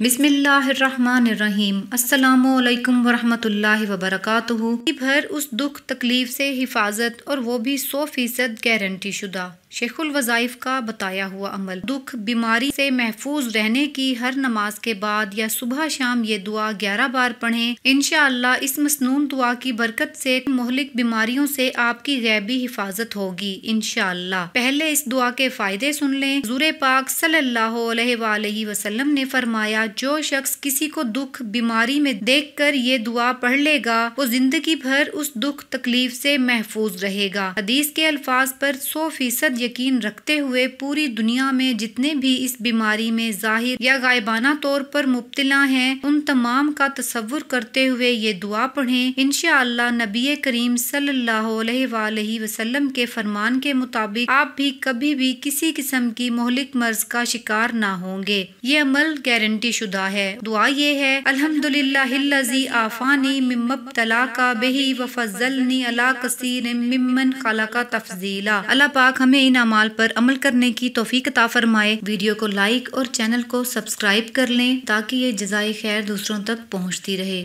बिसमीम अल्लाम वरहमल वबरक भर उस दुख तकलीफ़ से हिफाजत और वो भी सौ फ़ीसद गारंटी शुदा शेखुल वज़ाइफ का बताया हुआ अमल दुख बीमारी से महफूज रहने की हर नमाज के बाद या सुबह शाम ये दुआ ग्यारह बार पढ़े इनशाला इस मसनून दुआ की बरकत से मोहलिक बीमारियों से आपकी गैबी हिफाजत होगी इनशाला पहले इस दुआ के फायदे सुन लें हजूर पाक सल्लल्लाहु अलैहि ने फरमाया जो शख्स किसी को दुख बीमारी में देख कर ये दुआ पढ़ लेगा वो जिंदगी भर उस दुख तकलीफ से महफूज रहेगा हदीस के अल्फाज पर सौ फीसद यकीन रखते हुए पूरी दुनिया में जितने भी इस बीमारी में जाहिर या गायबाना तौर पर मुबतला हैं उन तमाम का तस्वुर करते हुए ये दुआ पढ़ें इन नबी करीम सल्लाम के फरमान के मुताबिक आप भी कभी भी किसी किस्म की मोहलिक मर्ज का शिकार ना होंगे ये अमल गारंटी शुदा है दुआ ये है अलहमदुल्लाजी आफानी मिम्मत तला का बेही वफजलनी अला कसीर मिम्मन खला का तफजीला अल्लाह पाक हमें इन अमाल पर अमल करने की तोफ़ी कता फरमाए वीडियो को लाइक और चैनल को सब्सक्राइब कर लें ताकि ये जजाय खैर दूसरों तक पहुँचती रहे